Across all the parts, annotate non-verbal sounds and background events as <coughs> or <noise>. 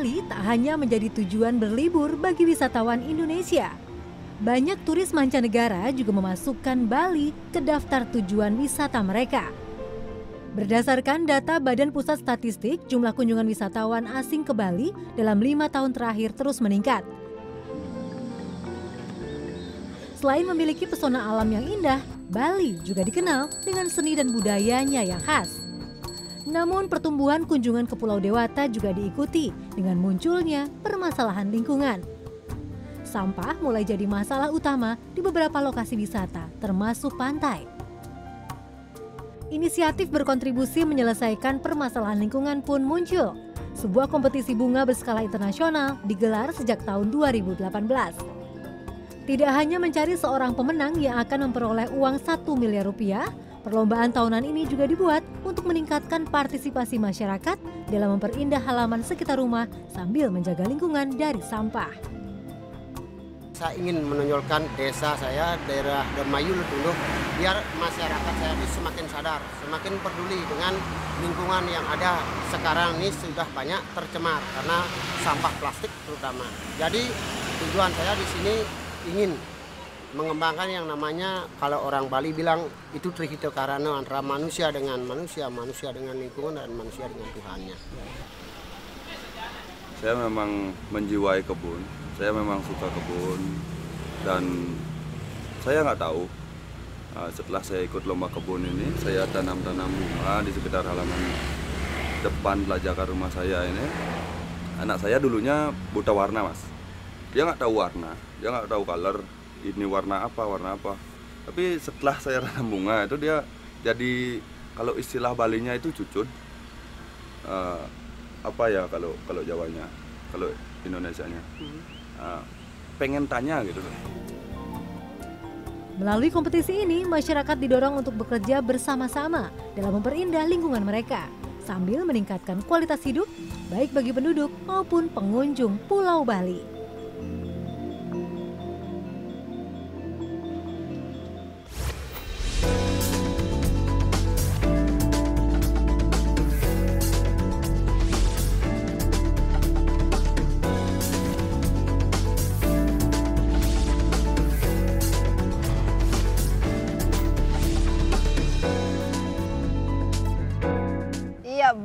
Bali tak hanya menjadi tujuan berlibur bagi wisatawan Indonesia. Banyak turis mancanegara juga memasukkan Bali ke daftar tujuan wisata mereka. Berdasarkan data Badan Pusat Statistik, jumlah kunjungan wisatawan asing ke Bali dalam lima tahun terakhir terus meningkat. Selain memiliki pesona alam yang indah, Bali juga dikenal dengan seni dan budayanya yang khas. Namun pertumbuhan kunjungan ke Pulau Dewata juga diikuti dengan munculnya permasalahan lingkungan. Sampah mulai jadi masalah utama di beberapa lokasi wisata, termasuk pantai. Inisiatif berkontribusi menyelesaikan permasalahan lingkungan pun muncul. Sebuah kompetisi bunga berskala internasional digelar sejak tahun 2018. Tidak hanya mencari seorang pemenang yang akan memperoleh uang 1 miliar rupiah, Perlombaan tahunan ini juga dibuat untuk meningkatkan partisipasi masyarakat dalam memperindah halaman sekitar rumah sambil menjaga lingkungan dari sampah. Saya ingin menonjolkan desa saya, daerah Demayu dulu, biar masyarakat saya semakin sadar, semakin peduli dengan lingkungan yang ada. Sekarang ini sudah banyak tercemar karena sampah plastik terutama. Jadi tujuan saya di sini ingin mengembangkan yang namanya kalau orang Bali bilang itu Trihito Karano antara manusia dengan manusia, manusia dengan lingkungan dan manusia dengan Tuhannya. Saya memang menjiwai kebun, saya memang suka kebun dan saya nggak tahu ah, setelah saya ikut lomba kebun ini saya tanam-tanam bunga di sekitar halaman depan belajar rumah saya ini anak saya dulunya buta warna mas dia nggak tahu warna dia nggak tahu color ini warna apa warna apa tapi setelah saya <laughs> ranam bunga itu dia jadi kalau istilah Balinya itu cucun uh, apa ya kalau kalau Jawanya kalau Indonesianya uh, pengen tanya gitu Melalui kompetisi ini, masyarakat didorong untuk bekerja bersama-sama dalam memperindah lingkungan mereka sambil meningkatkan kualitas hidup baik bagi penduduk maupun pengunjung Pulau Bali.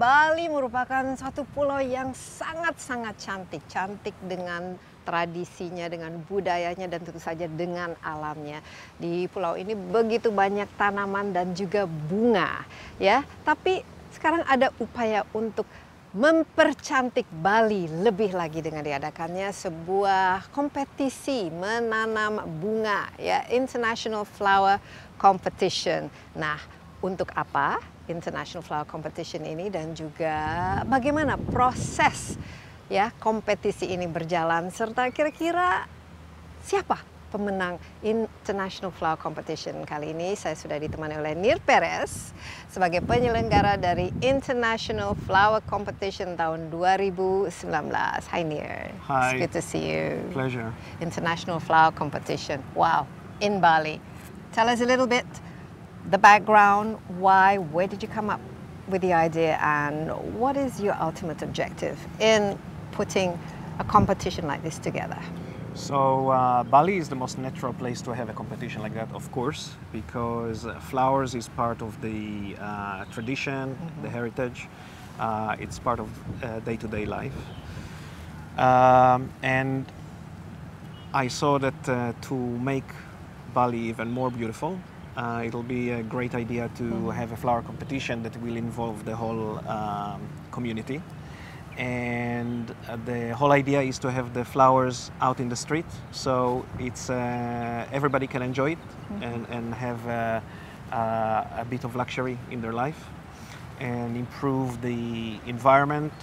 Bali merupakan satu pulau yang sangat-sangat cantik. Cantik dengan tradisinya, dengan budayanya, dan tentu saja dengan alamnya. Di pulau ini begitu banyak tanaman dan juga bunga. ya. Tapi sekarang ada upaya untuk mempercantik Bali lebih lagi dengan diadakannya sebuah kompetisi menanam bunga ya International Flower Competition. Nah, untuk apa International Flower Competition ini dan juga bagaimana proses ya kompetisi ini berjalan serta kira-kira siapa pemenang International Flower Competition kali ini saya sudah ditemani oleh Nir Perez sebagai penyelenggara dari International Flower Competition tahun 2019. Hi Nir. Hi. It's good to see you. Pleasure. International Flower Competition. Wow, in Bali. Tell us a little bit the background, why, where did you come up with the idea, and what is your ultimate objective in putting a competition like this together? So uh, Bali is the most natural place to have a competition like that, of course, because uh, flowers is part of the uh, tradition, mm -hmm. the heritage. Uh, it's part of uh, day-to-day life. Um, and I saw that uh, to make Bali even more beautiful, uh, it'll be a great idea to mm-hmm. have a flower competition that will involve the whole um, community. And uh, the whole idea is to have the flowers out in the street, so it's uh, everybody can enjoy it mm-hmm. and, and have uh, uh, a bit of luxury in their life and improve the environment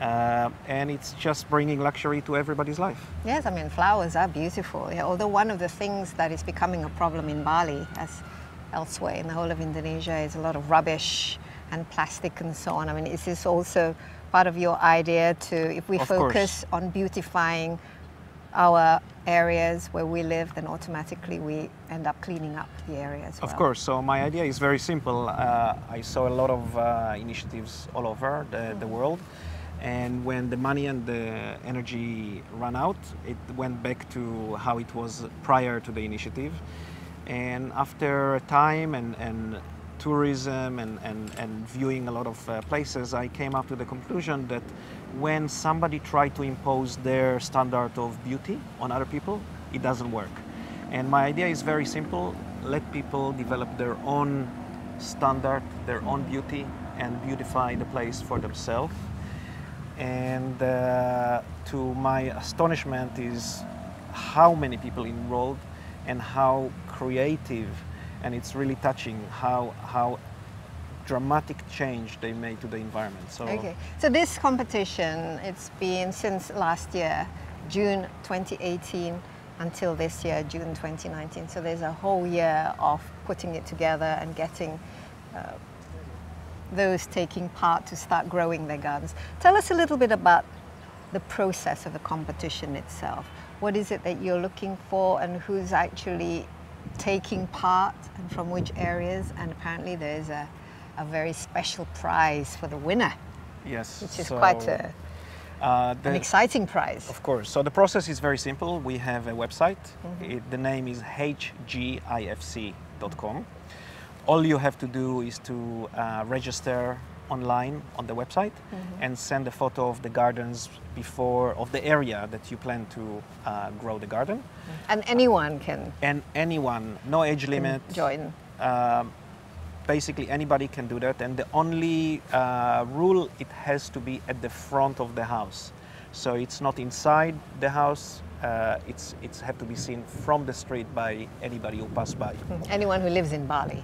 uh, and it's just bringing luxury to everybody's life. Yes, I mean, flowers are beautiful. Yeah, although one of the things that is becoming a problem in Bali, as elsewhere in the whole of Indonesia, is a lot of rubbish and plastic and so on. I mean, is this also part of your idea to, if we of focus course. on beautifying our areas where we live, then automatically we end up cleaning up the areas. Well. Of course. So my idea is very simple. Uh, I saw a lot of uh, initiatives all over the, mm. the world and when the money and the energy ran out, it went back to how it was prior to the initiative. And after time and, and tourism and, and, and viewing a lot of uh, places, I came up to the conclusion that when somebody tried to impose their standard of beauty on other people, it doesn't work. And my idea is very simple. Let people develop their own standard, their own beauty, and beautify the place for themselves and uh, to my astonishment is how many people enrolled and how creative and it's really touching how how dramatic change they made to the environment so okay so this competition it's been since last year june 2018 until this year june 2019 so there's a whole year of putting it together and getting uh, those taking part to start growing their gardens. Tell us a little bit about the process of the competition itself. What is it that you're looking for and who's actually taking part and from which areas? And apparently there's a, a very special prize for the winner. Yes. Which is so, quite a, uh, the, an exciting prize. Of course. So the process is very simple. We have a website. Mm -hmm. it, the name is hgifc.com all you have to do is to uh, register online on the website mm-hmm. and send a photo of the gardens before of the area that you plan to uh, grow the garden mm-hmm. and anyone can and anyone no age limit join um, basically anybody can do that and the only uh, rule it has to be at the front of the house so it's not inside the house uh, it's it's had to be seen from the street by anybody who pass by mm-hmm. anyone who lives in bali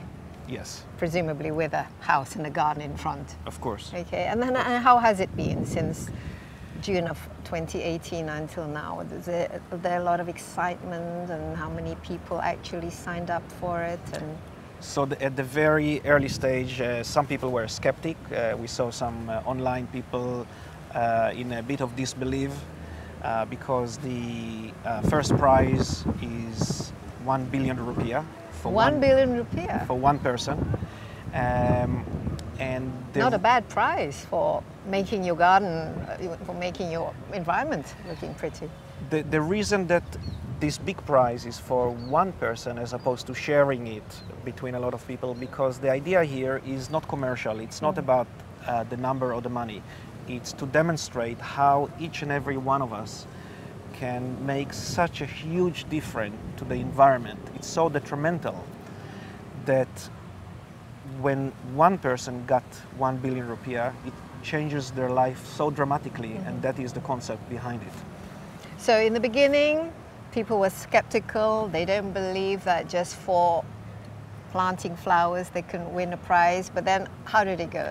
Yes. Presumably with a house and a garden in front. Of course. Okay, and then uh, how has it been since June of 2018 until now? There, are there a lot of excitement and how many people actually signed up for it? And so the, at the very early stage, uh, some people were skeptic. Uh, we saw some uh, online people uh, in a bit of disbelief uh, because the first prize is 1 billion rupiah, for one, one billion rupiah for one person. Um, and not a bad price for making your garden, uh, for making your environment looking pretty. The, the reason that this big prize is for one person as opposed to sharing it between a lot of people because the idea here is not commercial, it's mm. not about uh, the number or the money. It's to demonstrate how each and every one of us can make such a huge difference to the environment. It's so detrimental that when one person got 1 billion rupiah, it changes their life so dramatically, mm -hmm. and mm-hmm. that is the concept behind it. So, in the beginning, people were skeptical. They didn't believe that just for planting flowers they can win a prize. But then, how did it go?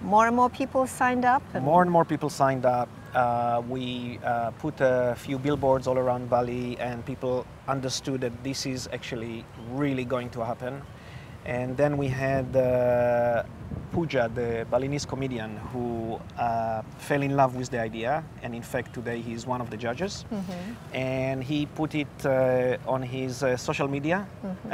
More and more people signed up? more and more people signed up. Uh, we uh, put a few billboards all around Bali and people understood that this is actually really going to happen. And then we had uh, the Balinese comedian, who uh, fell in love with the idea, and in fact today he is one of the judges. Mm -hmm. And he put it uh, on his uh, social media, mm -hmm.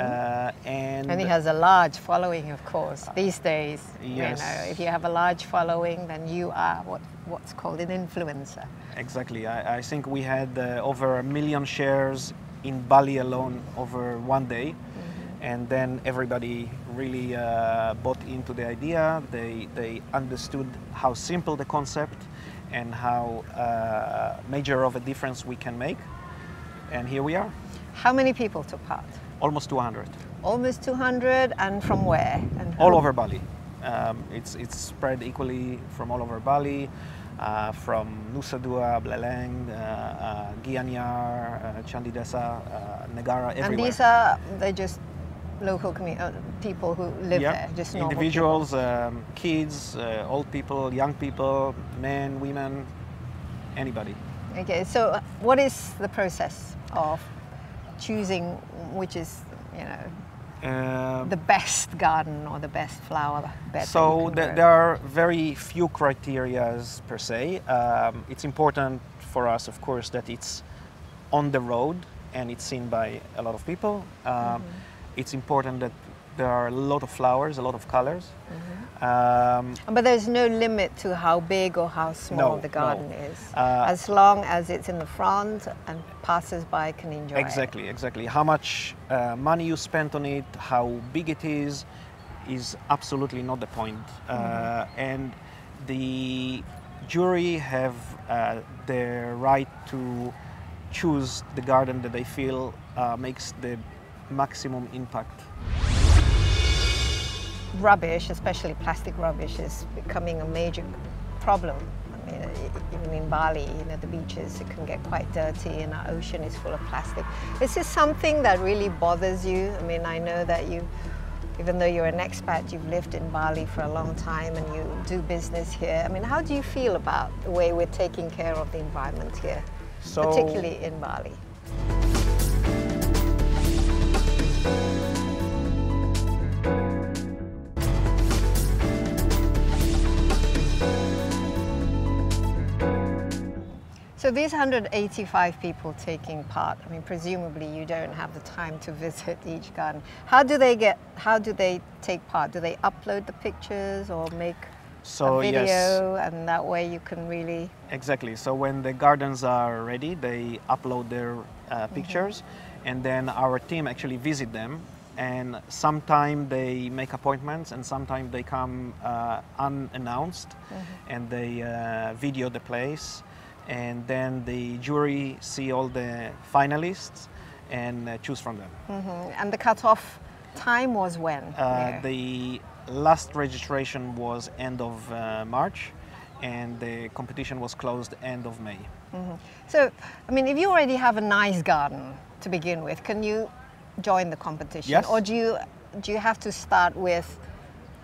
and, and he has a large following, of course. Uh, these days, yes. you know, if you have a large following, then you are what what's called an influencer. Exactly. I, I think we had uh, over a million shares in Bali alone over one day and then everybody really uh, bought into the idea. They, they understood how simple the concept and how uh, major of a difference we can make. And here we are. How many people took part? Almost 200. Almost 200, and from where? And all over Bali. Um, it's, it's spread equally from all over Bali, uh, from Nusa Dua, Bleleng, uh, uh, Gianyar, uh, Chandidesa, uh, Negara, everywhere. And these are, they just local uh, people who live yep. there, just individuals, um, kids, uh, old people, young people, men, women, anybody. Okay, so uh, what is the process of choosing which is, you know, um, the best garden or the best flower bed? So th there are very few criterias per se. Um, it's important for us, of course, that it's on the road and it's seen by a lot of people. Mm -hmm it's important that there are a lot of flowers, a lot of colors. Mm -hmm. um, but there's no limit to how big or how small no, the garden no. is, uh, as long as it's in the front and passers-by can enjoy exactly, it. Exactly, exactly. How much uh, money you spent on it, how big it is, is absolutely not the point. Mm -hmm. uh, mm-hmm. and the jury have uh, the right to choose the garden that they feel uh, makes the maximum impact. Rubbish, especially plastic rubbish, is becoming a major problem. I mean, even in Bali, you know, the beaches, it can get quite dirty and our ocean is full of plastic. Is this something that really bothers you? I mean, I know that you even though you're an expat, you've lived in Bali for a long time and you do business here. I mean, how do you feel about the way we're taking care of the environment here, so, particularly in Bali? So these 185 people taking part, I mean, presumably you don't have the time to visit <laughs> each garden. How do they get, how do they take part? Do they upload the pictures or make so, a video yes. and that way you can really... Exactly. So when the gardens are ready, they upload their uh, pictures. Mm -hmm and then our team actually visit them and sometimes they make appointments and sometimes they come uh, unannounced mm-hmm. and they uh, video the place and then the jury see all the finalists and uh, choose from them mm-hmm. and the cutoff time was when uh, the last registration was end of uh, march and the competition was closed end of may mm-hmm. so i mean if you already have a nice garden to begin with, can you join the competition, yes. or do you do you have to start with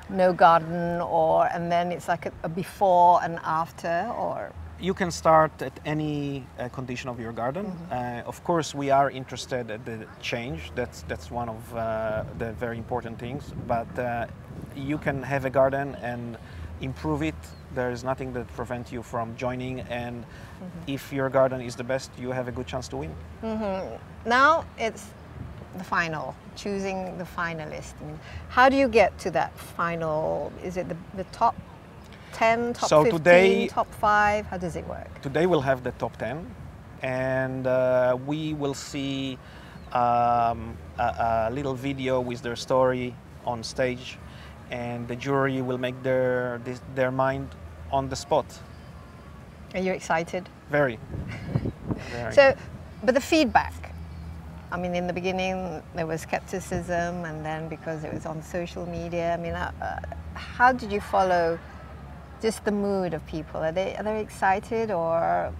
no garden, or and then it's like a, a before and after, or you can start at any uh, condition of your garden. Mm -hmm. uh, of course, we are interested at the change. That's that's one of uh, the very important things. But uh, you can have a garden and improve it there is nothing that prevents you from joining. And mm -hmm. if your garden is the best, you have a good chance to win. Mm -hmm. Now it's the final, choosing the finalist. how do you get to that final? Is it the, the top 10, top so 15, today, top 5? How does it work? Today we'll have the top 10 and uh, we will see um, a, a, little video with their story on stage and the jury will make their, their mind on the spot. Are you excited? Very. <laughs> Very. So, but the feedback. I mean, in the beginning there was skepticism, and then because it was on social media. I mean, uh, uh, how did you follow just the mood of people? Are they are they excited, or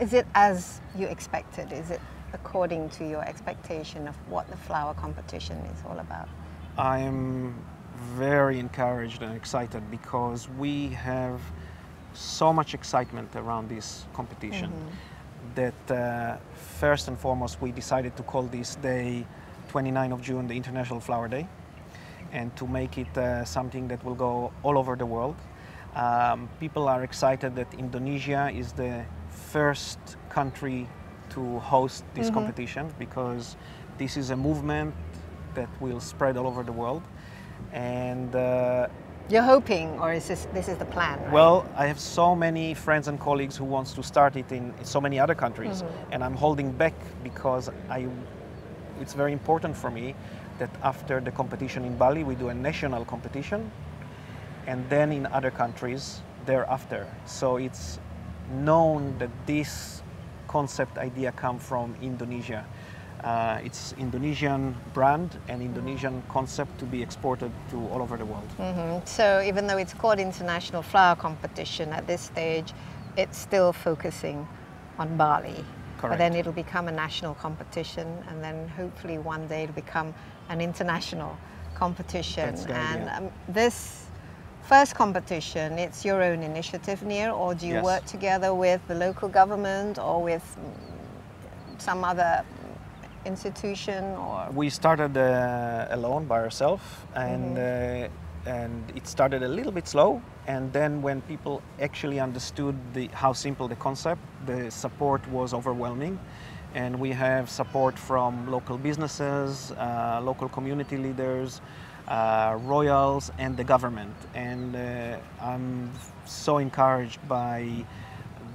is it as you expected? Is it according to your expectation of what the flower competition is all about? I am very encouraged and excited because we have so much excitement around this competition mm -hmm. that uh, first and foremost we decided to call this day 29 of June the International Flower Day and to make it uh, something that will go all over the world. Um, people are excited that Indonesia is the first country to host this mm -hmm. competition because this is a movement that will spread all over the world and uh, you're hoping, or is this, this is the plan? Right? Well, I have so many friends and colleagues who wants to start it in so many other countries, mm-hmm. and I'm holding back because I, it's very important for me that after the competition in Bali, we do a national competition, and then in other countries thereafter. So it's known that this concept idea come from Indonesia. Uh, it's Indonesian brand and Indonesian concept to be exported to all over the world. Mm -hmm. So even though it's called International Flower Competition at this stage, it's still focusing on Bali. Correct. But then it'll become a national competition, and then hopefully one day it'll become an international competition. and um, this first competition, it's your own initiative, Neil, or do you yes. work together with the local government or with mm, some other institution or? We started uh, alone by ourselves and, mm. uh, and it started a little bit slow. And then when people actually understood the, how simple the concept, the support was overwhelming. And we have support from local businesses, uh, local community leaders, uh, royals and the government. And uh, I'm so encouraged by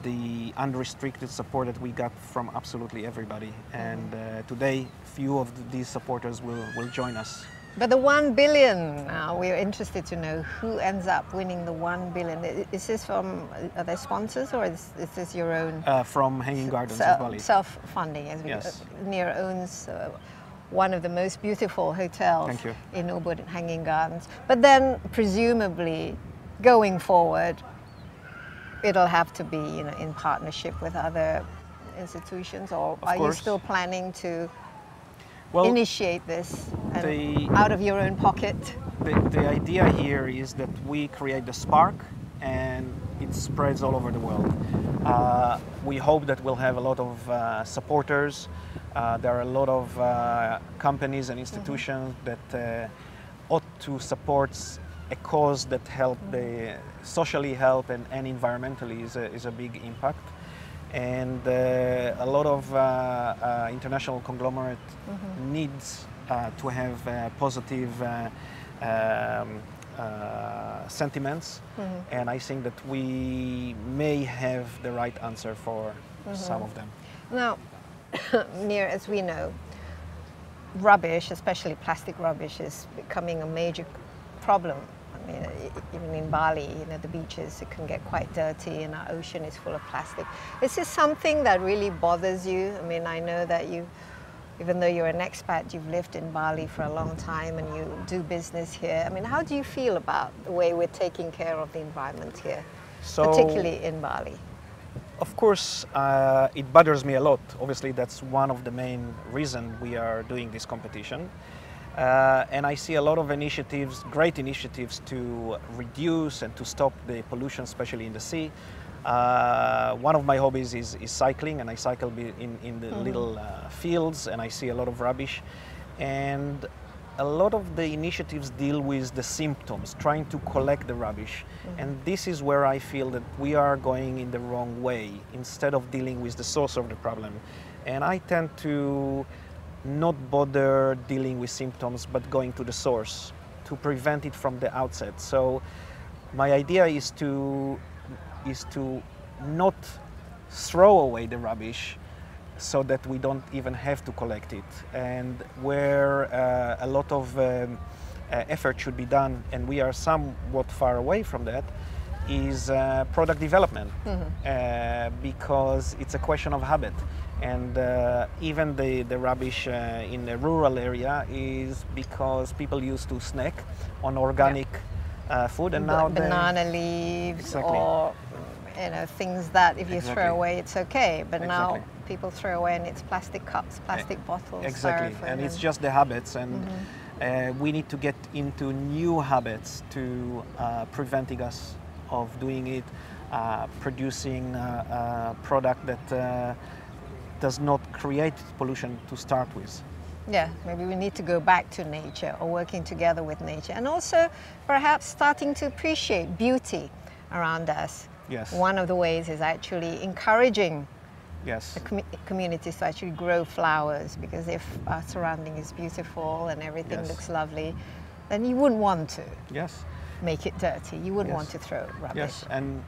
the unrestricted support that we got from absolutely everybody. And uh, today, few of the, these supporters will, will join us. But the one billion, now uh, we're interested to know who ends up winning the one billion. Is this from uh, are there sponsors or is, is this your own? Uh, from Hanging Gardens of Bali. Self-funding, as we yes. Uh, near owns. Uh, one of the most beautiful hotels in Ubud Hanging Gardens. But then, presumably, going forward, it'll have to be you know, in partnership with other institutions, or of are course. you still planning to well, initiate this the, out of your own pocket? The, the idea here is that we create the spark and it spreads all over the world. Uh, we hope that we'll have a lot of uh, supporters. Uh, there are a lot of uh, companies and mm-hmm. institutions mm -hmm. that uh, ought to support a cause that help the socially help and, and environmentally is a, is a big impact. And uh, a lot of uh, uh, international conglomerate mm -hmm. needs uh, to have uh, positive uh, um, sentiments. Mm -hmm. And I think that we may have the right answer for mm -hmm. some of them. Now, Mir, <coughs> as we know, rubbish, especially plastic rubbish, is becoming a major problem. I mean, even in Bali, you know, the beaches it can get quite dirty, and our ocean is full of plastic. Is This something that really bothers you. I mean, I know that you, even though you're an expat, you've lived in Bali for a long time, and you do business here. I mean, how do you feel about the way we're taking care of the environment here, so, particularly in Bali? Of course, uh, it bothers me a lot. Obviously, that's one of the main reasons we are doing this competition. Uh, and I see a lot of initiatives, great initiatives to reduce and to stop the pollution, especially in the sea. Uh, one of my hobbies is, is, cycling, and I cycle in, in the mm. little uh, fields, and I see a lot of rubbish. And a lot of the initiatives deal with the symptoms, trying to collect the rubbish. Mm. And this is where I feel that we are going in the wrong way instead of dealing with the source of the problem. And I tend to not bother dealing with symptoms but going to the source to prevent it from the outset. So my idea is to is to not throw away the rubbish so that we don't even have to collect it and where uh, a lot of um, uh, effort should be done and we are somewhat far away from that is uh, product development mm -hmm. because it's a question of habit and uh, even the, the rubbish uh, in the rural area is because people used to snack on organic yeah. uh, food and now banana they... leaves exactly. or you know things that if you exactly. throw away it's okay but exactly. now people throw away and it's plastic cups plastic eh, bottles exactly and it's just the habits and mm -hmm. we need to get into new habits to uh, preventing us of doing it uh, producing a product that does not create pollution to start with. Yeah, maybe we need to go back to nature or working together with nature. And also perhaps starting to appreciate beauty around us. Yes. One of the ways is actually encouraging yes. the com communities to actually grow flowers because if our surrounding is beautiful and everything yes. looks lovely, then you wouldn't want to. Yes. Make it dirty. You wouldn't yes. want to throw rubbish. Yes, and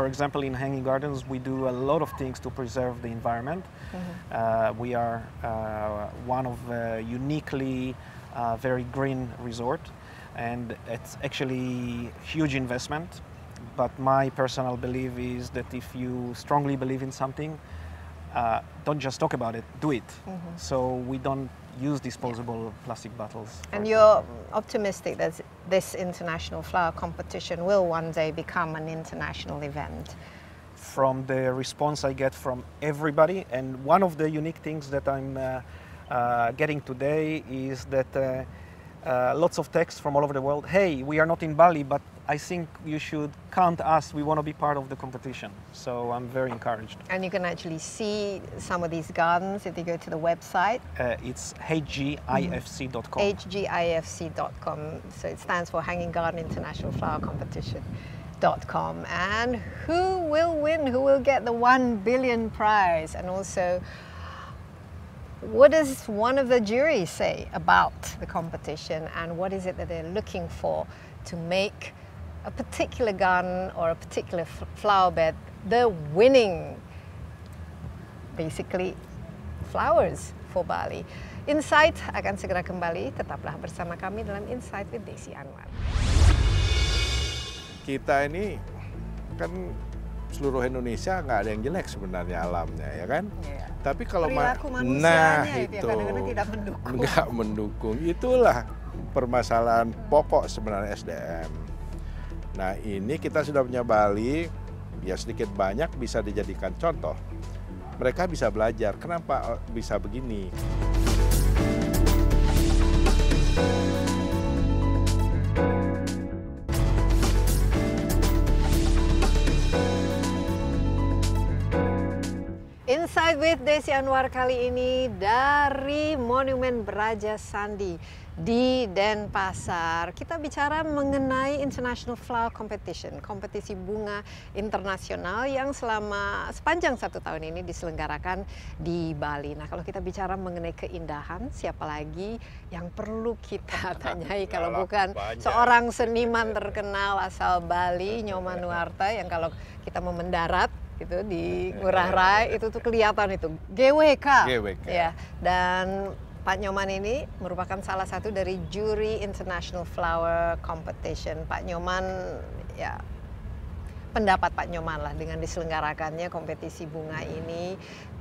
for example, in Hanging Gardens, we do a lot of things to preserve the environment. Mm -hmm. we are uh, one of uh, uniquely very green resort, and it's actually huge investment. But my personal belief is that if you strongly believe in something, uh, don't just talk about it, do it. Mm -hmm. So we don't use disposable plastic bottles. And you're optimistic that this international flower competition will one day become an international event? From the response I get from everybody, and one of the unique things that I'm uh, uh, getting today is that uh, uh lots of texts from all over the world, hey, we are not in Bali, but I think you should count us. We want to be part of the competition. So I'm very encouraged. And you can actually see some of these gardens if you go to the website. Uh, it's hgifc.com. hgifc.com. So it stands for Hanging Garden International Flower Competition. Dot com and who will win who will get the 1 billion prize and also what does one of the jury say about the competition and what is it that they're looking for to make a particular garden or a particular flower bed, the winning basically flowers for Bali. Insight akan segera kembali, tetaplah bersama kami dalam Insight with Desi Anwar. Kita ini kan seluruh Indonesia nggak ada yang jelek sebenarnya alamnya ya kan. Yeah. Tapi kalau ma nah itu, ya, itu tidak mendukung. Nggak mendukung. Itulah permasalahan pokok sebenarnya SDM Nah ini kita sudah punya Bali, ya sedikit banyak bisa dijadikan contoh. Mereka bisa belajar, kenapa eh, bisa begini. Insight with Desi Anwar kali ini dari Monumen Beraja Sandi di Denpasar. Kita bicara mengenai International Flower Competition, kompetisi bunga internasional yang selama sepanjang satu tahun ini diselenggarakan di Bali. Nah, kalau kita bicara mengenai keindahan, siapa lagi yang perlu kita <laughs> tanyai kalau bukan seorang seniman terkenal asal Bali, Nyoman Nuarta yang kalau kita mau mendarat itu di <laughs> Ngurah Rai itu tuh kelihatan itu GWK. GWK. Ya, dan Pak Nyoman ini merupakan salah satu dari juri International Flower Competition. Pak Nyoman, ya pendapat Pak Nyoman lah dengan diselenggarakannya kompetisi bunga hmm. ini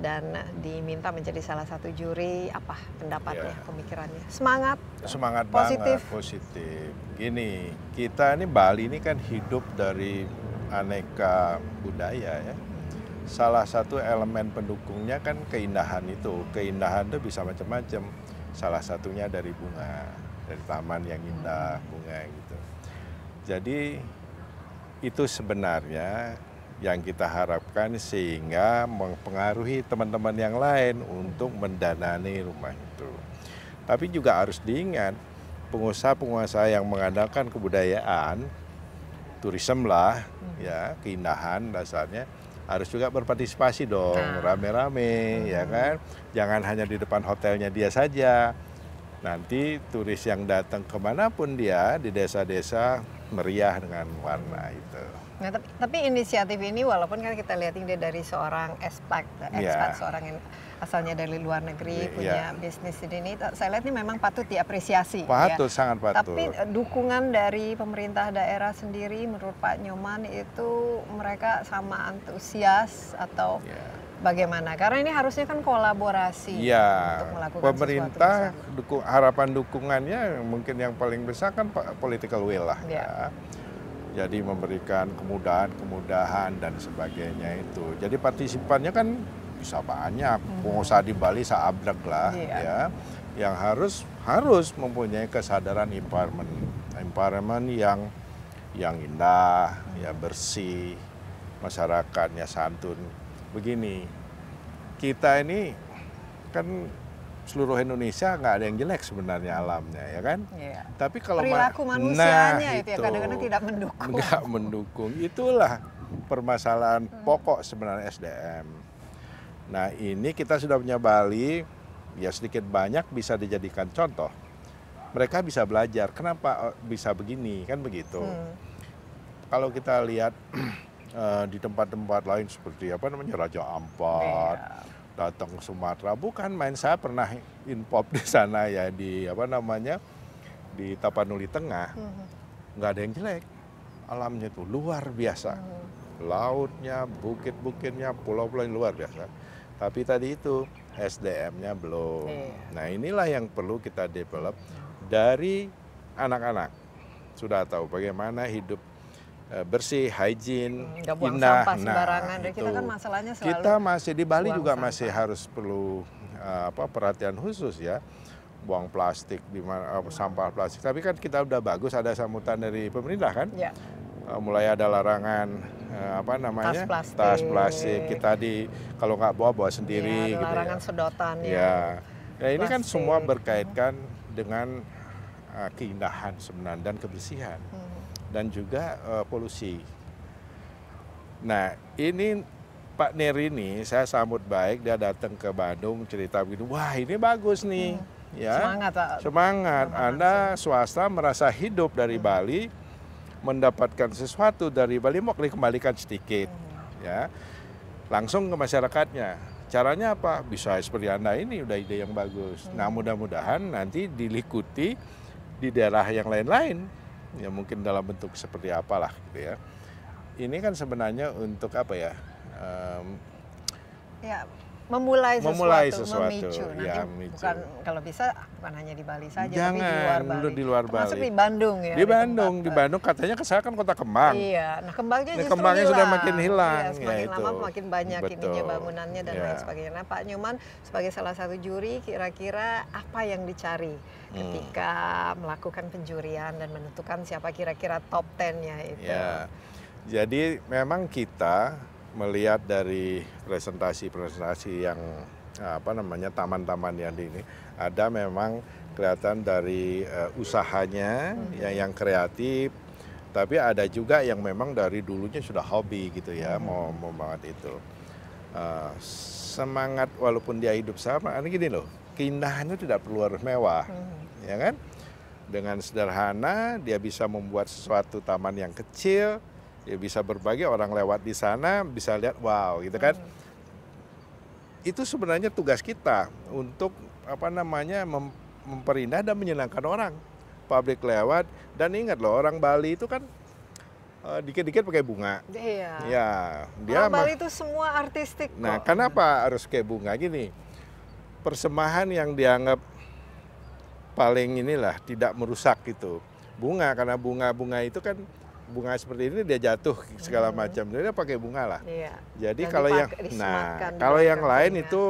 dan diminta menjadi salah satu juri apa pendapatnya, ya. pemikirannya. Semangat. Semangat positif. banget, positif. Gini, kita ini Bali ini kan hidup dari aneka budaya ya salah satu elemen pendukungnya kan keindahan itu. Keindahan itu bisa macam-macam. Salah satunya dari bunga, dari taman yang indah, hmm. bunga gitu. Jadi itu sebenarnya yang kita harapkan sehingga mempengaruhi teman-teman yang lain untuk hmm. mendanani rumah itu. Tapi juga harus diingat pengusaha-pengusaha yang mengandalkan kebudayaan, turisme lah, hmm. ya keindahan dasarnya, harus juga berpartisipasi dong nah. rame-rame nah. ya hmm. kan jangan hanya di depan hotelnya dia saja nanti turis yang datang kemanapun dia di desa-desa meriah dengan warna itu nah tapi, inisiatif ini walaupun kan kita lihat ini dari seorang iya. expat expat yeah. seorang asalnya dari luar negeri iya. punya bisnis di sini saya lihat ini memang patut diapresiasi ya. patut ya. sangat patut tapi e, dukungan dari pemerintah daerah sendiri menurut Pak Nyoman itu mereka sama antusias atau yeah. bagaimana karena ini harusnya kan kolaborasi ya, untuk melakukan pemerintah duku, harapan dukungannya mungkin yang paling besar kan political will lah ya. ya jadi memberikan kemudahan-kemudahan dan sebagainya itu. Jadi partisipannya kan bisa banyak hmm. pengusaha di Bali seabrek lah yeah. ya yang harus harus mempunyai kesadaran environment environment yang yang indah hmm. ya bersih masyarakatnya santun begini kita ini kan seluruh Indonesia nggak ada yang jelek sebenarnya alamnya ya kan yeah. tapi kalau perilaku ma nah, manusianya nah, itu kadang-kadang tidak mendukung nggak mendukung itulah permasalahan hmm. pokok sebenarnya SDM Nah ini kita sudah punya Bali, ya sedikit banyak bisa dijadikan contoh. Mereka bisa belajar, kenapa eh, bisa begini, kan begitu. Hmm. Kalau kita lihat <clears throat> eh, di tempat-tempat lain seperti apa namanya Raja Ampat, yeah. datang ke Sumatera, bukan main saya pernah inpop di sana ya di apa namanya di Tapanuli Tengah, hmm. nggak ada yang jelek, alamnya itu luar biasa. Hmm lautnya, bukit-bukitnya, pulau-pulau yang luar biasa. Tapi tadi itu SDM-nya belum. Iya. Nah inilah yang perlu kita develop dari anak-anak. Sudah tahu bagaimana hidup eh, bersih, hygiene, hmm, Gak buang indah. sampah Nah, kita kan masalahnya selalu kita masih di Bali juga sampah. masih harus perlu eh, apa perhatian khusus ya buang plastik di mana eh, sampah plastik. Tapi kan kita udah bagus ada sambutan dari pemerintah kan. Ya. Mulai ada larangan Eh, apa namanya tas plastik, tas plastik. kita di kalau nggak bawa bawa sendiri iya, gitu ya, gitu larangan ya. sedotan ya. Iya. ya. Nah, ini kan semua berkaitkan dengan uh, keindahan sebenarnya dan kebersihan hmm. dan juga uh, polusi. Nah, ini Pak Neri ini saya sambut baik dia datang ke Bandung cerita begitu. Wah, ini bagus nih. Hmm. Ya. Semangat, Semangat. Semangat. Anda swasta merasa hidup dari hmm. Bali mendapatkan sesuatu dari Bali mau kembalikan sedikit hmm. ya langsung ke masyarakatnya caranya apa bisa seperti anda ini udah ide yang bagus hmm. nah mudah-mudahan nanti dilikuti di daerah yang lain-lain ya mungkin dalam bentuk seperti apalah gitu ya ini kan sebenarnya untuk apa ya um, ya memulai sesuatu, memulai sesuatu memicu. Nanti ya, memicu. bukan kalau bisa bukan hanya di Bali saja Jangan, tapi di luar Bali. di luar Termasuk di Bandung ya. Di, di Bandung, tempat, di eh. Bandung katanya saya kan kota kembang Iya, nah Kembangnya nah, Kembangnya hilang. sudah makin hilang. Ya, semakin ya, itu. lama makin banyak Betul. ininya bangunannya dan ya. lain sebagainya. Nah, Pak Nyoman sebagai salah satu juri kira-kira apa yang dicari hmm. ketika hmm. melakukan penjurian dan menentukan siapa kira-kira top 10-nya itu? Ya. Jadi memang kita melihat dari presentasi-presentasi yang eh, apa namanya taman-taman yang di ini ada memang kelihatan dari uh, usahanya hmm. yang yang kreatif tapi ada juga yang memang dari dulunya sudah hobi gitu ya hmm. mau mau banget itu uh, semangat walaupun dia hidup sama ini gini loh keindahannya tidak perlu harus mewah hmm. ya kan dengan sederhana dia bisa membuat sesuatu taman yang kecil ya bisa berbagi orang lewat di sana bisa lihat wow gitu kan itu sebenarnya tugas kita untuk apa namanya mem memperindah dan menyenangkan orang publik lewat dan ingat loh orang Bali itu kan eh, dikit-dikit uh, pakai bunga. Iya. Ya, dia orang Bali itu semua artistik. Nah, kok. kenapa harus kayak bunga gini? persembahan yang dianggap paling inilah tidak merusak itu bunga karena bunga-bunga itu kan bunga seperti ini dia jatuh segala hmm. macam. Jadi dia pakai bunga lah. Iya. Jadi Dan kalau yang nah, kalau yang lain bunga. itu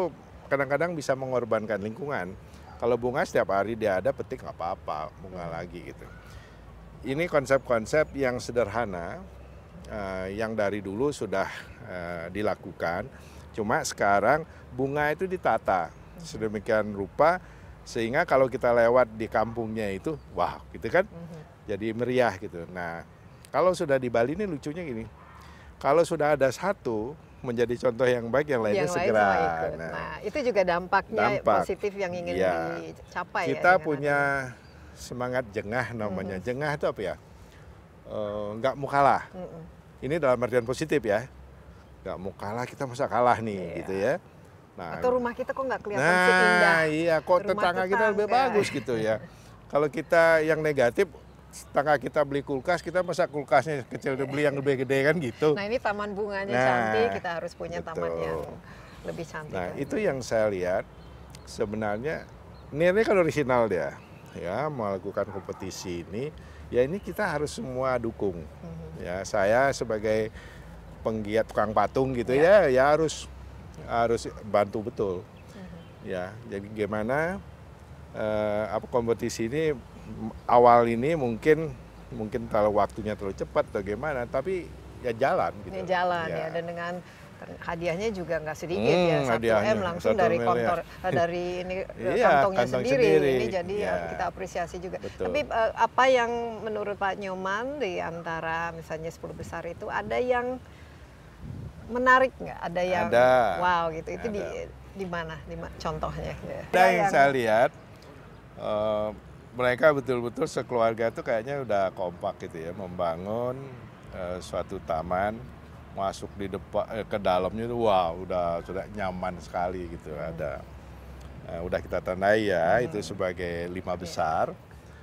kadang-kadang bisa mengorbankan lingkungan. Kalau bunga setiap hari dia ada petik nggak apa-apa, bunga hmm. lagi gitu. Ini konsep-konsep yang sederhana uh, yang dari dulu sudah uh, dilakukan. Cuma sekarang bunga itu ditata hmm. sedemikian rupa sehingga kalau kita lewat di kampungnya itu wah gitu kan. Hmm. Jadi meriah gitu. Nah, kalau sudah di Bali ini lucunya gini, kalau sudah ada satu menjadi contoh yang baik yang lainnya yang lain segera. Ikut. Nah, nah, itu juga dampaknya dampak. positif yang ingin iya. ya. dicapai. Kita ya, punya ada. semangat jengah namanya. Mm -hmm. Jengah itu apa ya? Enggak eh, uh, mau kalah. Mm Ini dalam artian positif ya. enggak mau kalah kita masa kalah nih, yeah. gitu ya. Nah, atau rumah kita kok nggak kelihatan nah, seindah. Iya, kok tetangga, tetangga kita lebih bagus gitu ya. Kalau kita yang negatif, setengah kita beli kulkas, kita masa kulkasnya kecil udah beli yang lebih gede kan gitu. Nah ini taman bunganya nah, cantik, kita harus punya betul. taman yang lebih cantik. Nah kan? itu yang saya lihat sebenarnya ini kan original dia, ya melakukan kompetisi ini. Ya ini kita harus semua dukung. Mhm. Ya saya sebagai penggiat tukang patung gitu yeah. ya, ya harus harus bantu betul. Mhm. Ya jadi gimana eh, apa kompetisi ini awal ini mungkin mungkin terlalu waktunya terlalu cepat atau gimana, tapi ya jalan gitu. Ini ya jalan ya, ya dan dengan hadiahnya juga nggak sedikit hmm, ya satu m langsung 1 dari ya. kontor ya. dari ini <laughs> iya, kantongnya kantong sendiri. sendiri ini jadi ya. kita apresiasi juga Betul. tapi eh, apa yang menurut Pak Nyoman di antara misalnya 10 besar itu ada yang menarik nggak ada yang ada. wow gitu itu ada. di di mana di contohnya ada yang, yang saya lihat uh, mereka betul-betul sekeluarga itu kayaknya udah kompak gitu ya membangun uh, suatu taman masuk di depan eh, ke dalamnya itu wah udah sudah nyaman sekali gitu hmm. ada uh, udah kita tandai ya hmm. itu sebagai lima iya. besar.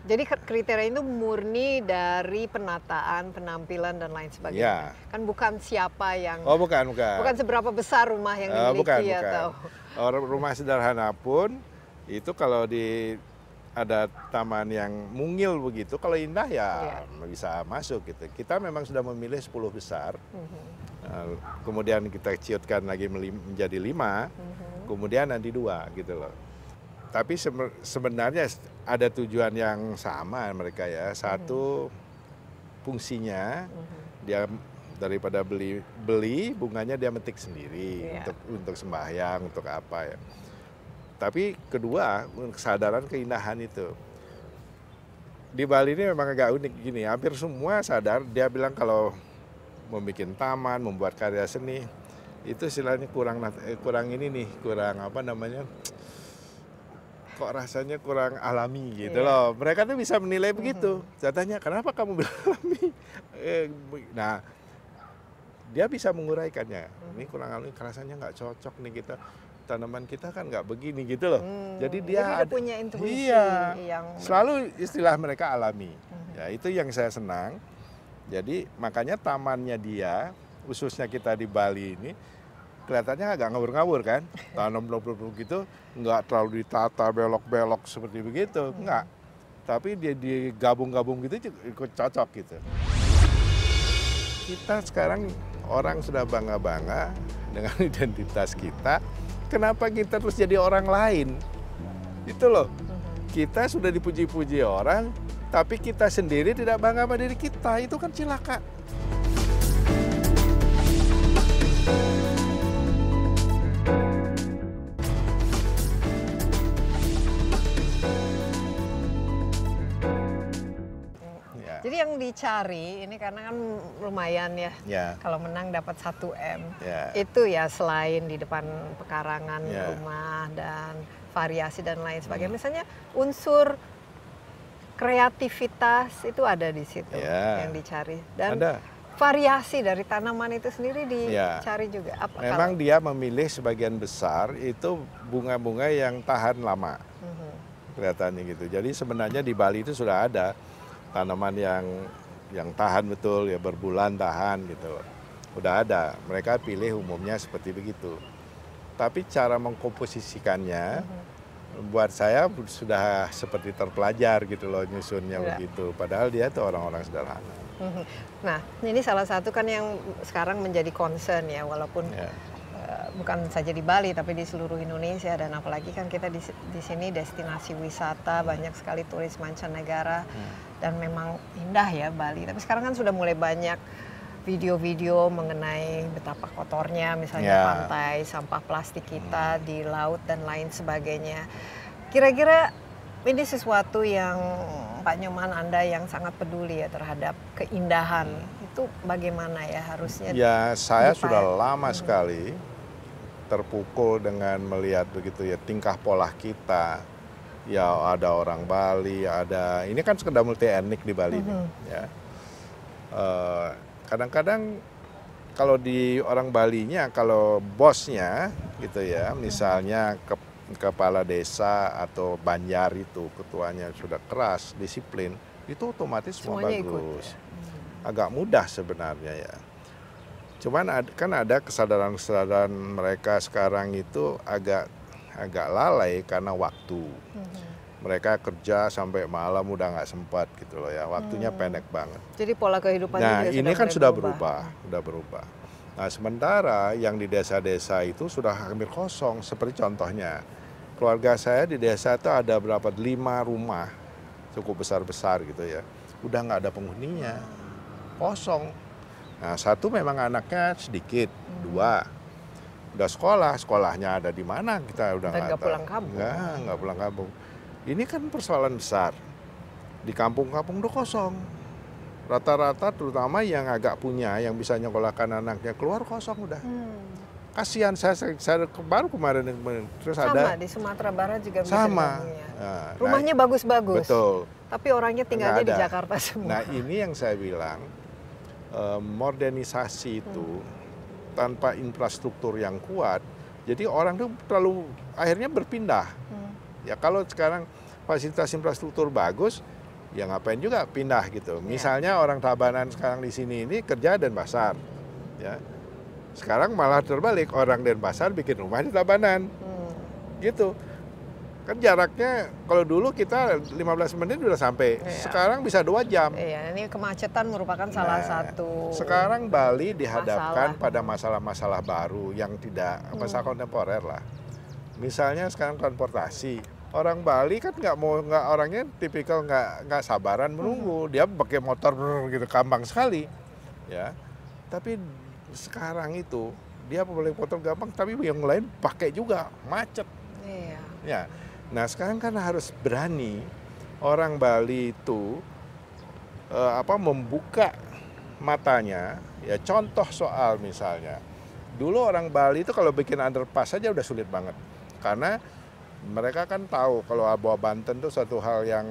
Jadi kriteria itu murni dari penataan, penampilan dan lain sebagainya. Ya. Kan bukan siapa yang Oh, bukan, bukan. Bukan seberapa besar rumah yang eh, dimiliki uh, bukan, atau Orang rumah sederhana pun itu kalau di ada taman yang mungil begitu, kalau indah ya yeah. bisa masuk gitu. Kita memang sudah memilih 10 besar, mm-hmm. uh, kemudian kita ciutkan lagi menjadi lima, mm-hmm. kemudian nanti dua gitu loh. Tapi sebenarnya ada tujuan yang sama mereka ya. Satu mm-hmm. fungsinya mm-hmm. dia daripada beli beli bunganya dia metik sendiri yeah. untuk untuk sembahyang untuk apa ya. Tapi kedua, kesadaran keindahan itu. Di Bali ini memang agak unik gini, hampir semua sadar, dia bilang kalau membuat taman, membuat karya seni, itu istilahnya kurang eh, kurang ini nih, kurang apa namanya, kok rasanya kurang alami gitu yeah. loh. Mereka tuh bisa menilai begitu. Saya tanya, kenapa kamu bilang <laughs> alami? Eh, nah, dia bisa menguraikannya. Mm. Ini kurang alami, rasanya nggak cocok nih kita. Gitu tanaman kita kan nggak begini gitu loh. Hmm, jadi dia jadi ada, punya intuisi iya, yang selalu istilah mereka alami. Hmm. Ya itu yang saya senang. Jadi makanya tamannya dia, khususnya kita di Bali ini kelihatannya agak ngawur-ngawur kan, <laughs> tanam blok-blok gitu, nggak terlalu ditata belok-belok seperti begitu, hmm. nggak. Tapi dia digabung-gabung gitu ikut cocok gitu. Kita sekarang orang sudah bangga-bangga dengan <laughs> identitas kita, Kenapa kita terus jadi orang lain? Itu loh. Mm-hmm. Kita sudah dipuji-puji orang, tapi kita sendiri tidak bangga pada diri kita. Itu kan cilaka. jadi yang dicari ini karena kan lumayan ya, yeah. kalau menang dapat 1 m. Yeah. Itu ya selain di depan pekarangan yeah. rumah dan variasi dan lain sebagainya. Hmm. Misalnya unsur kreativitas itu ada di situ yeah. yang dicari dan ada. variasi dari tanaman itu sendiri ya. dicari yeah. juga. Apa Memang kalau? dia memilih sebagian besar itu bunga-bunga yang tahan lama. Mhm. Kelihatannya gitu. Jadi sebenarnya di Bali itu sudah ada tanaman yang yang tahan betul ya berbulan tahan gitu Udah ada, mereka pilih umumnya seperti begitu. Tapi cara mengkomposisikannya mhm. buat saya sudah seperti terpelajar gitu loh nyusunnya ya. begitu. Padahal dia tuh orang-orang sederhana. Mhm. Nah, ini salah satu kan yang sekarang menjadi concern ya, walaupun ya. bukan saja di Bali tapi di seluruh Indonesia dan apalagi kan kita di, di sini destinasi wisata hmm. banyak sekali turis mancanegara. Hmm dan memang indah ya Bali. Tapi sekarang kan sudah mulai banyak video-video mengenai betapa kotornya misalnya ya. pantai, sampah plastik kita hmm. di laut dan lain sebagainya. Kira-kira ini sesuatu yang Pak Nyoman Anda yang sangat peduli ya terhadap keindahan. Hmm. Itu bagaimana ya harusnya? Ya, saya sudah lama hmm. sekali terpukul dengan melihat begitu ya tingkah pola kita ya ada orang Bali, ada ini kan sekedar multi etnik di Bali mm-hmm. ini. Ya. Uh, kadang-kadang kalau di orang Balinya, kalau bosnya gitu ya, mm-hmm. misalnya ke, kepala desa atau banjar itu ketuanya sudah keras, disiplin, itu otomatis Semuanya bagus. Ikut, ya? Mm-hmm. Agak mudah sebenarnya ya. Cuman kan ada kesadaran-kesadaran mereka sekarang itu agak agak lalai karena waktu. Hmm. Mereka kerja sampai malam udah nggak sempat gitu loh ya. Waktunya hmm. pendek banget. Jadi pola kehidupan Nah, ini sudah kan sudah berubah, sudah berubah. Nah, sementara yang di desa-desa itu sudah hampir kosong seperti contohnya. Keluarga saya di desa itu ada berapa? Lima rumah cukup besar-besar gitu ya. Udah nggak ada penghuninya. Kosong. Nah, satu memang anaknya sedikit, dua udah sekolah, sekolahnya ada di mana kita udah nggak pulang kampung. Nggak, nggak pulang kampung. Ini kan persoalan besar. Di kampung-kampung udah kosong. Rata-rata terutama yang agak punya, yang bisa nyekolahkan anaknya keluar kosong udah. Hmm. Kasihan saya, saya, baru kemarin terus sama, ada. Sama di Sumatera Barat juga sama. Nah, nah, Rumahnya bagus-bagus. Nah, betul. Tapi orangnya tinggalnya di Jakarta semua. Nah ini yang saya bilang eh, modernisasi itu. Hmm tanpa infrastruktur yang kuat, jadi orang itu terlalu akhirnya berpindah. Hmm. Ya kalau sekarang fasilitas infrastruktur bagus, ya ngapain juga pindah gitu. Iya. Misalnya orang Tabanan sekarang di sini ini kerja dan pasar, ya. Sekarang malah terbalik orang Denpasar bikin rumah di Tabanan, hmm. gitu kan jaraknya kalau dulu kita 15 menit sudah sampai. Iya. Sekarang bisa dua jam. Iya, ini kemacetan merupakan salah nah, satu. Sekarang Bali dihadapkan masalah. pada masalah-masalah baru yang tidak hmm. masalah kontemporer lah. Misalnya sekarang transportasi. Orang Bali kan nggak mau nggak orangnya tipikal nggak nggak sabaran hmm. menunggu. Hmm. Dia pakai motor gitu kambang sekali. Ya. Tapi sekarang itu dia boleh motor gampang tapi yang lain pakai juga macet. Iya. Ya Nah sekarang kan harus berani orang Bali itu eh, apa membuka matanya ya contoh soal misalnya dulu orang Bali itu kalau bikin underpass saja udah sulit banget karena mereka kan tahu kalau abah Banten itu satu hal yang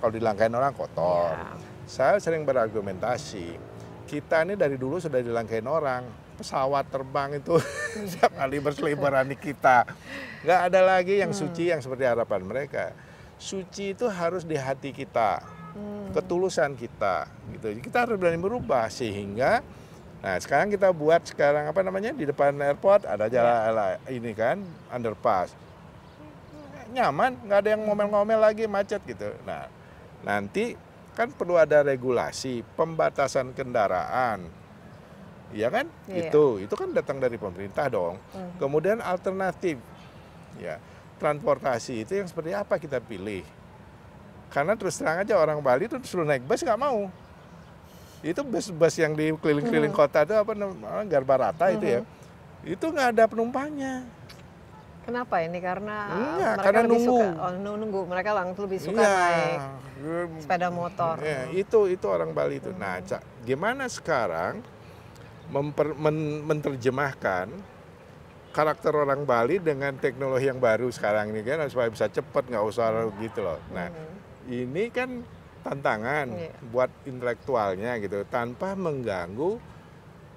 kalau dilangkain orang kotor. Yeah. Saya sering berargumentasi kita ini dari dulu sudah dilangkain orang pesawat terbang itu <laughs> setiap kali berseliberan di kita. Nggak ada lagi yang hmm. suci yang seperti harapan mereka. Suci itu harus di hati kita, hmm. ketulusan kita, gitu. Kita harus berani berubah sehingga Nah, sekarang kita buat sekarang apa namanya di depan airport ada iya. jalan ya. ini kan underpass. Nyaman, nggak ada yang hmm. ngomel-ngomel lagi macet gitu. Nah, nanti kan perlu ada regulasi, pembatasan kendaraan ya kan? Iya. Itu itu kan datang dari pemerintah dong. Hmm. Kemudian alternatif ya transportasi itu yang seperti apa kita pilih? Karena terus terang aja orang Bali itu disuruh naik bus nggak mau. Itu bus-bus yang di keliling-keliling hmm. kota itu apa namanya ah, Garbarata hmm. itu ya. Hmm. Itu nggak ada penumpangnya. Kenapa ini? Karena Enggak, mereka karena lebih nunggu. suka oh, nunggu. Mereka langsung lebih suka ya. naik sepeda motor. Ya, itu itu orang Bali itu. Hmm. Nah, gimana sekarang memper, men, menerjemahkan karakter orang Bali dengan teknologi yang baru sekarang ini kan supaya bisa cepat nggak usah gitu loh. Nah hmm. ini kan tantangan hmm. buat intelektualnya gitu tanpa mengganggu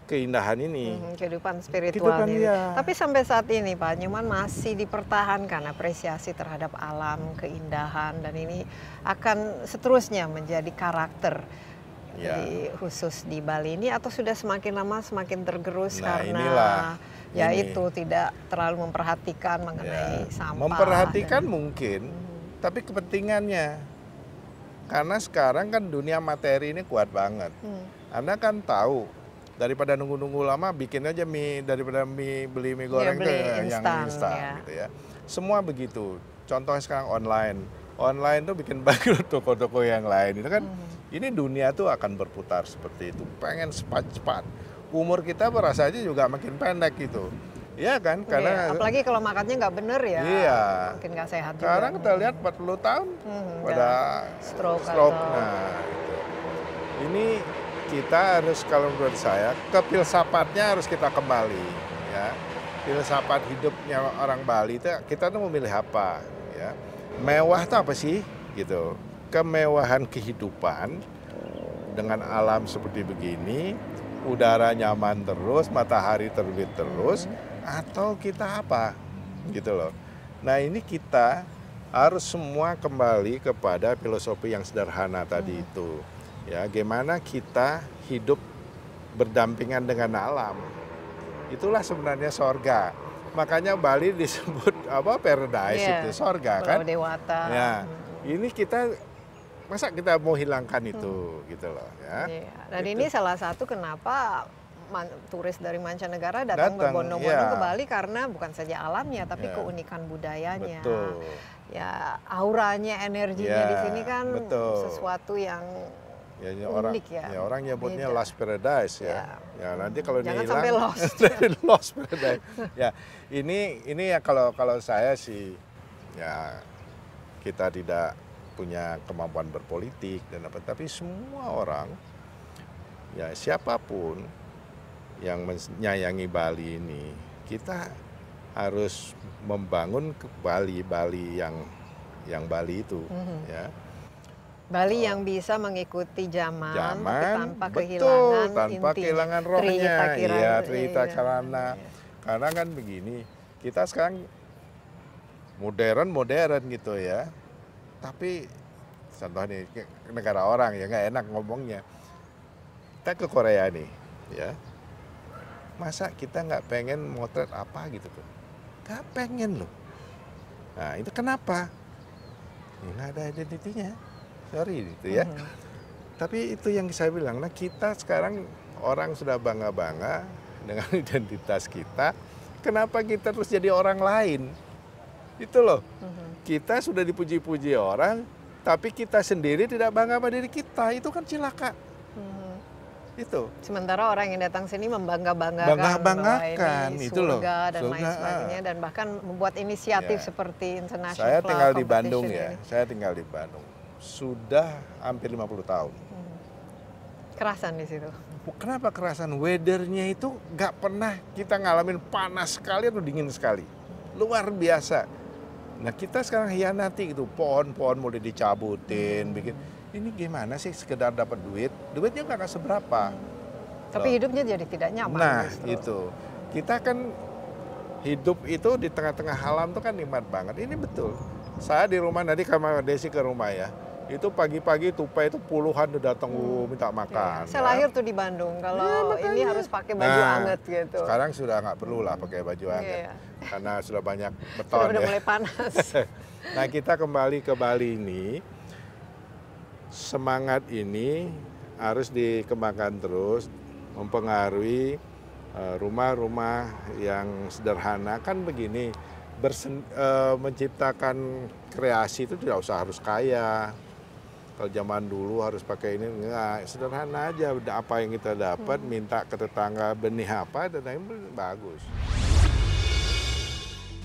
keindahan ini hmm, kehidupan spiritual ini. Ya. Gitu. Iya. Tapi sampai saat ini Pak Nyoman masih dipertahankan apresiasi terhadap alam keindahan dan ini akan seterusnya menjadi karakter Iya. di khusus di Bali ini atau sudah semakin lama semakin tergerus nah, karena inilah, ya ini. itu tidak terlalu memperhatikan mengenai ya. sampah. Memperhatikan dan, mungkin, hmm. tapi kepentingannya karena sekarang kan dunia materi ini kuat banget. Hmm. Anda kan tahu daripada nunggu-nunggu lama bikin aja mie daripada mie beli mie ya, goreng ya, beli ke instan, yang instan ya. gitu ya. Semua begitu. Contohnya sekarang online. Online tuh bikin <laughs> bangkrut toko-toko yang lain. Itu kan hmm ini dunia tuh akan berputar seperti itu. Pengen cepat-cepat. Umur kita berasa aja juga makin pendek gitu. Iya kan? Iya, Karena iya, apalagi kalau makannya nggak bener ya. Iya. Mungkin nggak sehat juga. Sekarang kita lihat 40 tahun hmm, pada stroke. stroke. Atau... Nah, gitu. ini kita harus kalau menurut saya ke filsafatnya harus kita kembali ya. Filsafat hidupnya orang Bali itu kita tuh memilih apa ya. Mewah tuh apa sih? Gitu kemewahan kehidupan dengan alam seperti begini, udara nyaman terus, matahari terbit terus, atau kita apa? Gitu loh. Nah ini kita harus semua kembali kepada filosofi yang sederhana tadi hmm. itu. Ya, gimana kita hidup berdampingan dengan alam. Itulah sebenarnya sorga. Makanya Bali <laughs> disebut apa paradise yeah. itu sorga kan? Dewata. Ya, hmm. ini kita masa kita mau hilangkan hmm. itu hmm. gitu loh ya. Iya. Dan gitu. ini salah satu kenapa man, turis dari mancanegara datang, datang berbondong-bondong ya. ke iya. Bali karena bukan saja alamnya tapi ya. keunikan budayanya. Betul. Ya, auranya, energinya ya, di iya, sini kan betul. sesuatu yang ya, ya orang, ya. ya orang nyebutnya Beda. paradise ya. ya. Ya, nanti kalau Jangan ini hilang sampai lost. lost <laughs> paradise. ya, ini ini ya kalau kalau saya sih ya kita tidak punya kemampuan berpolitik dan apa tapi semua orang ya siapapun yang menyayangi Bali ini kita harus membangun ke Bali Bali yang yang Bali itu mm -hmm. ya Bali eh, yang bisa mengikuti zaman, zaman tanpa betul, kehilangan tanpa inti. kehilangan rohnya. Iya, cerita karena iya. karena kan begini, kita sekarang modern modern gitu ya. Tapi nih negara orang ya nggak enak ngomongnya. Kita ke Korea nih, ya. Masa kita nggak pengen motret apa gitu tuh? Nggak pengen loh. Nah itu kenapa? Ya, nggak ada identitinya. Sorry gitu ya. Hmm. Tapi itu yang saya bilang. Nah kita sekarang orang sudah bangga-bangga dengan <laughs> identitas kita. Kenapa kita terus jadi orang lain? Itu loh. Hmm kita sudah dipuji-puji orang, tapi kita sendiri tidak bangga pada diri kita. Itu kan celaka. Hmm. Itu. Sementara orang yang datang sini membangga-banggakan. Bangga-banggakan, itu loh. Dan surga. lain ah. sebagainya. Dan bahkan membuat inisiatif ya. seperti internasional. Saya tinggal di Bandung ya. Saya tinggal di Bandung. Sudah hampir 50 tahun. Hmm. Kerasan di situ kenapa kerasan weathernya itu gak pernah kita ngalamin panas sekali atau dingin sekali luar biasa Nah kita sekarang hianati gitu, pohon-pohon mulai dicabutin, bikin ini gimana sih sekedar dapat duit? Duitnya nggak akan seberapa. Tapi Loh. hidupnya jadi tidak nyaman. Nah justru. itu, kita kan hidup itu di tengah-tengah alam itu kan nikmat banget. Ini betul. Saya di rumah nanti kamar Desi ke rumah ya itu pagi-pagi tupai itu puluhan tuh datang hmm. minta iya. makan. Saya lahir ya. tuh di Bandung. Ya, Kalau ya, ini harus pakai baju nah, anget gitu. Sekarang sudah nggak perlu lah pakai baju iya. anget yeah. karena sudah banyak beton sudah ya. Sudah mulai panas. <laughs> nah kita kembali ke Bali ini semangat ini harus dikembangkan terus mempengaruhi e, rumah-rumah yang sederhana kan begini bersen, e, menciptakan kreasi itu tidak usah harus kaya kalau zaman dulu harus pakai ini enggak sederhana aja apa yang kita dapat hmm. minta ke tetangga benih apa dan lain-lain bagus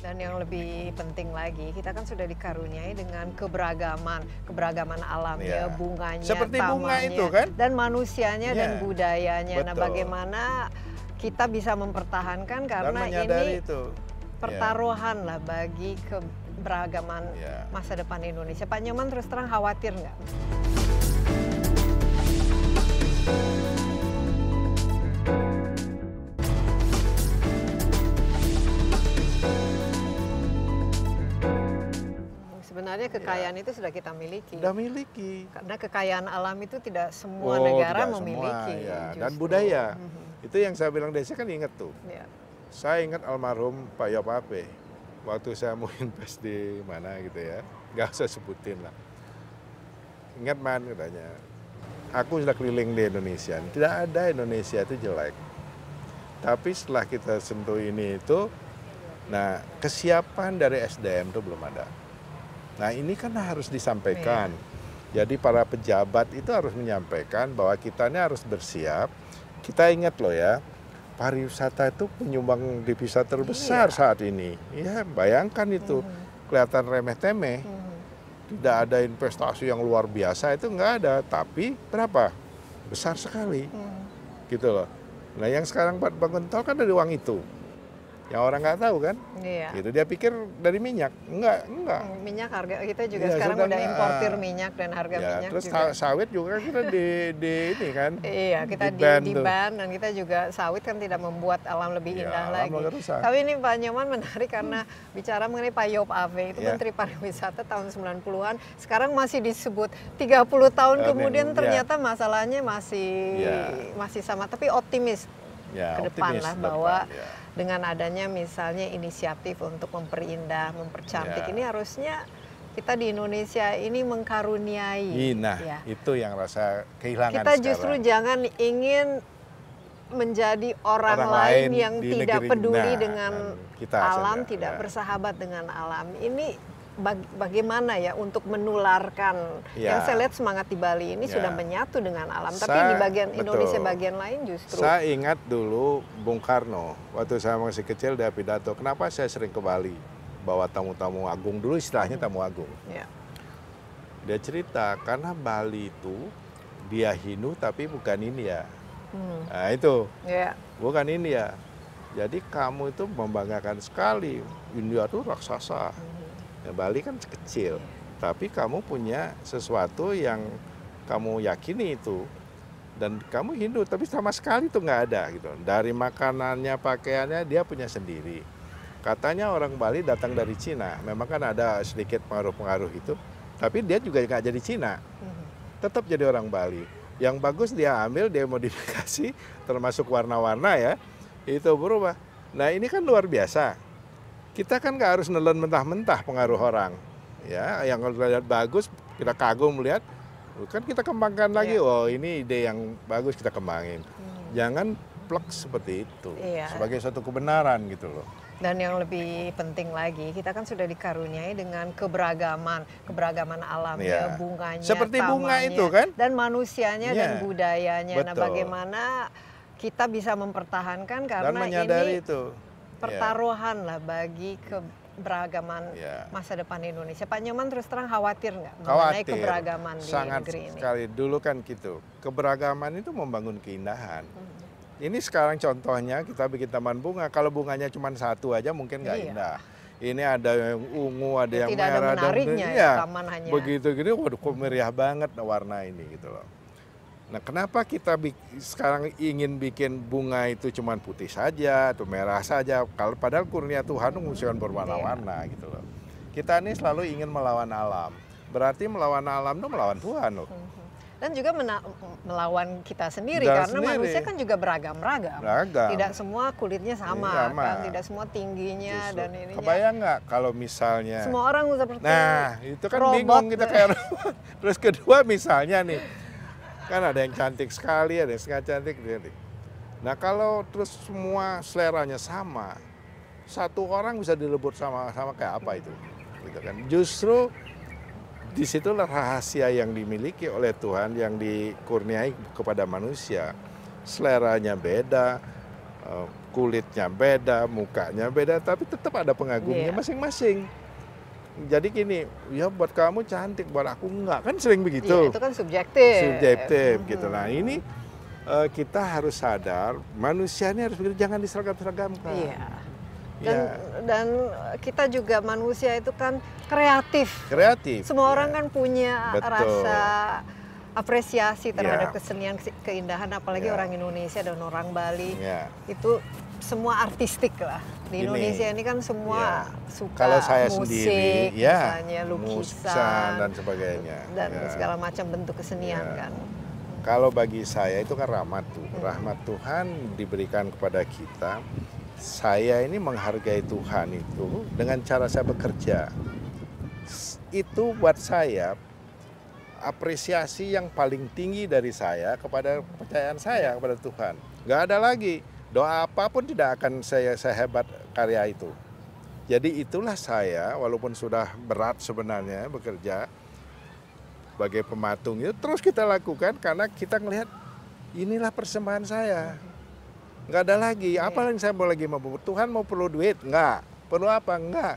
dan yang lebih penting lagi, kita kan sudah dikaruniai dengan keberagaman, keberagaman alamnya, yeah. bunganya, seperti tamannya, bunga itu kan, dan manusianya yeah. dan iya. budayanya. Nah, Betul. Nah, bagaimana kita bisa mempertahankan karena ini itu. Iya. pertaruhan yeah. lah bagi ke keberagaman iya. masa depan Indonesia. Pak Nyoman terus terang khawatir nggak? sebenarnya iya. kekayaan ya. itu sudah kita miliki. Sudah miliki. Karena kekayaan alam itu tidak semua oh, negara tidak memiliki. Semua, ya. Dan budaya. Mm -hmm. Itu yang saya bilang desa kan ingat tuh. Ya. Saya ingat almarhum Pak Yopape waktu saya mau invest di mana gitu ya, nggak usah sebutin lah. Ingat man katanya, aku sudah keliling di Indonesia, tidak ada Indonesia itu jelek. Tapi setelah kita sentuh ini itu, nah kesiapan dari SDM itu belum ada. Nah ini kan harus disampaikan. Iya. Jadi para pejabat itu harus menyampaikan bahwa kita ini harus bersiap. Kita ingat loh ya, pariwisata itu penyumbang devisa terbesar iya. saat ini. Ya, bayangkan itu. Hmm. Kelihatan remeh-temeh. Hmm. Tidak ada investasi yang luar biasa itu nggak ada, tapi berapa? Besar sekali. Hmm. Gitu loh. Nah, yang sekarang bangun tol kan dari uang itu yang orang nggak tahu kan iya. gitu dia pikir dari minyak enggak enggak hmm, minyak harga kita juga ya, sekarang udah importir ah. minyak dan harga ya, minyak terus juga. sawit juga kita di, di ini kan iya kita di, ban, di, ban dan kita juga sawit kan tidak membuat alam lebih ya, indah alam lagi rusak. tapi ini Pak Nyoman menarik karena hmm. bicara mengenai Pak Yop Ave itu ya. Menteri Pariwisata tahun 90-an sekarang masih disebut 30 tahun ya, kemudian ya. ternyata masalahnya masih ya. masih sama tapi optimis ya, ke depan lah bahwa depan, ya dengan adanya misalnya inisiatif untuk memperindah, mempercantik ya. ini harusnya kita di Indonesia ini mengkaruniai. Nah, ya. itu yang rasa kehilangan. Kita justru jangan ingin menjadi orang, orang lain yang tidak negeri, peduli nah, dengan kita, alam, ya. tidak ya. bersahabat dengan alam. Ini bagaimana ya untuk menularkan ya. yang saya lihat semangat di Bali ini ya. sudah menyatu dengan alam saya, tapi di bagian betul. Indonesia bagian lain justru saya ingat dulu Bung Karno waktu saya masih kecil dia pidato kenapa saya sering ke Bali bawa tamu-tamu agung dulu istilahnya tamu agung ya. dia cerita karena Bali itu dia Hindu tapi bukan India hmm. nah itu ya. bukan India jadi kamu itu membanggakan sekali India itu raksasa hmm Ya, Bali kan kecil, tapi kamu punya sesuatu yang kamu yakini itu dan kamu Hindu tapi sama sekali itu nggak ada gitu dari makanannya pakaiannya dia punya sendiri katanya orang Bali datang dari Cina memang kan ada sedikit pengaruh-pengaruh itu tapi dia juga nggak jadi Cina mm-hmm. tetap jadi orang Bali yang bagus dia ambil dia modifikasi termasuk warna-warna ya itu berubah nah ini kan luar biasa kita kan nggak harus nelen mentah-mentah pengaruh orang. Ya, yang kalau lihat bagus, kita kagum lihat kan kita kembangkan iya. lagi. Yeah. Oh, ini ide yang bagus kita kembangin. Hmm. Jangan plek seperti itu yeah. sebagai suatu kebenaran gitu loh. Dan yang lebih penting lagi, kita kan sudah dikaruniai dengan keberagaman, keberagaman alamnya, ya bunganya, seperti tamannya, bunga itu kan, dan manusianya dan iya. budayanya. Nah, Betul. Nah, bagaimana kita bisa mempertahankan karena ini itu pertaruhan lah bagi keberagaman yeah. masa depan Indonesia. Pak Nyoman terus terang khawatir nggak mengenai keberagaman di negeri ini? sekali. Dulu kan gitu, keberagaman itu membangun keindahan. Hmm. Ini sekarang contohnya kita bikin taman bunga. Kalau bunganya cuma satu aja mungkin nggak iya. indah. Ini ada yang ungu, ada ya, yang tidak merah, ada menariknya dan, ya, ya, taman hanya. begitu gitu waduh, kok meriah banget warna ini gitu loh. Nah, kenapa kita sekarang ingin bikin bunga itu cuman putih saja atau merah saja? Kalau padahal kurnia Tuhan mengusulkan berwarna-warna iya. gitu loh. Kita ini selalu ingin melawan alam. Berarti melawan alam itu melawan Tuhan loh. Hmm, hmm. Dan juga melawan kita sendiri Dan karena sendiri. manusia kan juga beragam-ragam. Beragam. Tidak semua kulitnya iya, sama, sama. kan tidak semua tingginya dan ini. Kebayang nggak kalau misalnya Semua orang seperti Nah, itu kan robot. bingung kita kayak <laughs> Terus kedua misalnya nih Kan ada yang cantik sekali, ada yang sangat cantik, cantik. Nah kalau terus semua seleranya sama, satu orang bisa dilebur sama sama kayak apa itu, gitu kan? Justru disitulah rahasia yang dimiliki oleh Tuhan yang dikurniai kepada manusia. Seleranya beda, eh, kulitnya beda, mukanya beda, tapi tetap ada pengagumnya iya. masing-masing. Yeah jadi gini ya buat kamu cantik buat aku enggak kan sering iya, begitu ya, itu kan subjektif subjektif mm -hmm. gitu nah ini uh, kita harus sadar manusia ini harus begitu, jangan diseragam-seragamkan iya. dan ya. dan kita juga manusia itu kan kreatif kreatif semua ya. orang iya. kan punya Betul. rasa apresiasi terhadap ya. kesenian keindahan apalagi ya. orang Indonesia dan orang Bali ya. itu semua artistik lah di Indonesia ini, kan semua ya. suka Kalau saya musik, sendiri, ya, lukisan dan sebagainya dan ya. segala macam bentuk kesenian ya. kan. Kalau bagi saya itu kan rahmat tuh, hmm. rahmat Tuhan diberikan kepada kita. Saya ini menghargai Tuhan itu dengan cara saya bekerja. Itu buat saya apresiasi yang paling tinggi dari saya kepada kepercayaan saya kepada Tuhan. Gak ada lagi Doa apapun tidak akan saya sehebat karya itu. Jadi itulah saya, walaupun sudah berat sebenarnya bekerja sebagai pematung itu ya terus kita lakukan karena kita melihat inilah persembahan saya. Nggak ada lagi. Apa iya. yang saya mau lagi mau Tuhan mau perlu duit? Nggak. Perlu apa? Nggak.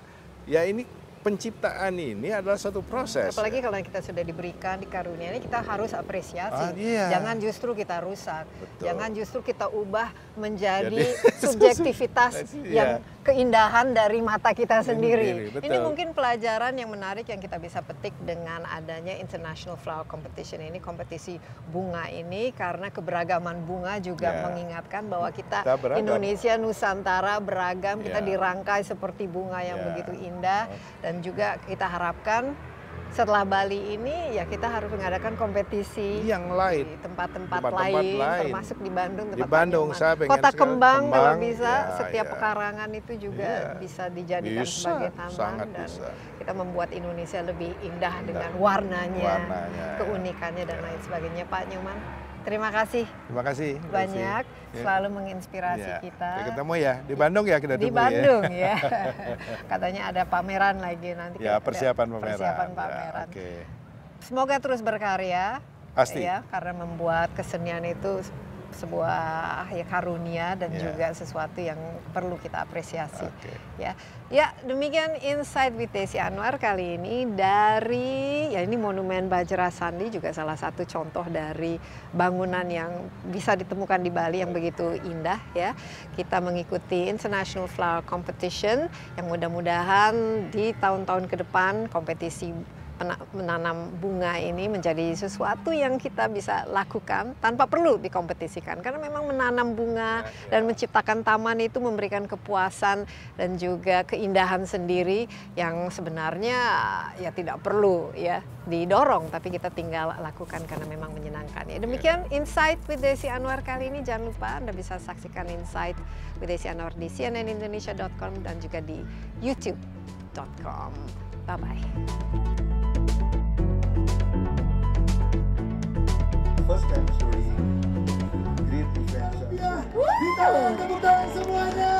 Ya ini penciptaan ini adalah satu proses. Apalagi kalau kita sudah diberikan di karunia ini kita harus apresiasi. Ah, iya. Jangan justru kita rusak. Betul. Jangan justru kita ubah menjadi <laughs> subjektivitas iya. yang keindahan dari mata kita sendiri. sendiri ini mungkin pelajaran yang menarik yang kita bisa petik dengan adanya International Flower Competition ini, kompetisi bunga ini karena keberagaman bunga juga yeah. mengingatkan bahwa kita, kita Indonesia Nusantara beragam, yeah. kita ya. dirangkai seperti bunga yang yeah. begitu indah dan juga kita harapkan setelah Bali ini ya kita harus mengadakan kompetisi yang lain di tempat-tempat lain, lain termasuk di Bandung tempat di Bandung saya pengen kota kembang, kembang kalau bisa ya, setiap ya. pekarangan itu juga ya. bisa dijadikan bisa, sebagai taman dan bisa. kita membuat Indonesia lebih indah, indah. dengan warnanya, warnanya ya. keunikannya dan lain sebagainya Pak Nyoman Terima kasih. Terima kasih. Banyak ya. selalu menginspirasi ya. kita. Kita ya ketemu ya di Bandung ya kita Di ya. Bandung ya. ya. <laughs> Katanya ada pameran lagi nanti. Ya persiapan pameran. Persiapan ya, pameran. Ya, Oke. Okay. Semoga terus berkarya. Pasti. Ya, karena membuat kesenian itu sebuah ya karunia dan yeah. juga sesuatu yang perlu kita apresiasi. Okay. Ya. Ya, demikian insight with Desi Anwar kali ini dari ya ini monumen Bajra Sandi juga salah satu contoh dari bangunan yang bisa ditemukan di Bali yang begitu indah ya. Kita mengikuti International Flower Competition yang mudah-mudahan di tahun-tahun ke depan kompetisi menanam bunga ini menjadi sesuatu yang kita bisa lakukan tanpa perlu dikompetisikan karena memang menanam bunga ya, dan ya. menciptakan taman itu memberikan kepuasan dan juga keindahan sendiri yang sebenarnya ya tidak perlu ya didorong tapi kita tinggal lakukan karena memang menyenangkan ya demikian ya. insight with Desi Anwar kali ini jangan lupa Anda bisa saksikan insight with Desi Anwar di cnnindonesia.com dan juga di youtube.com bye bye first time sorry great event ya kita tepuk tangan semuanya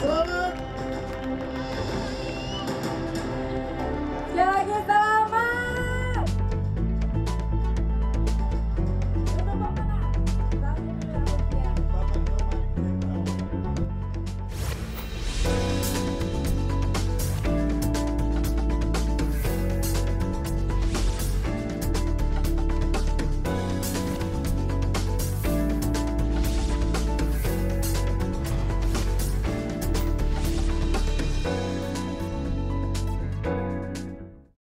selamat Sekali lagi selamat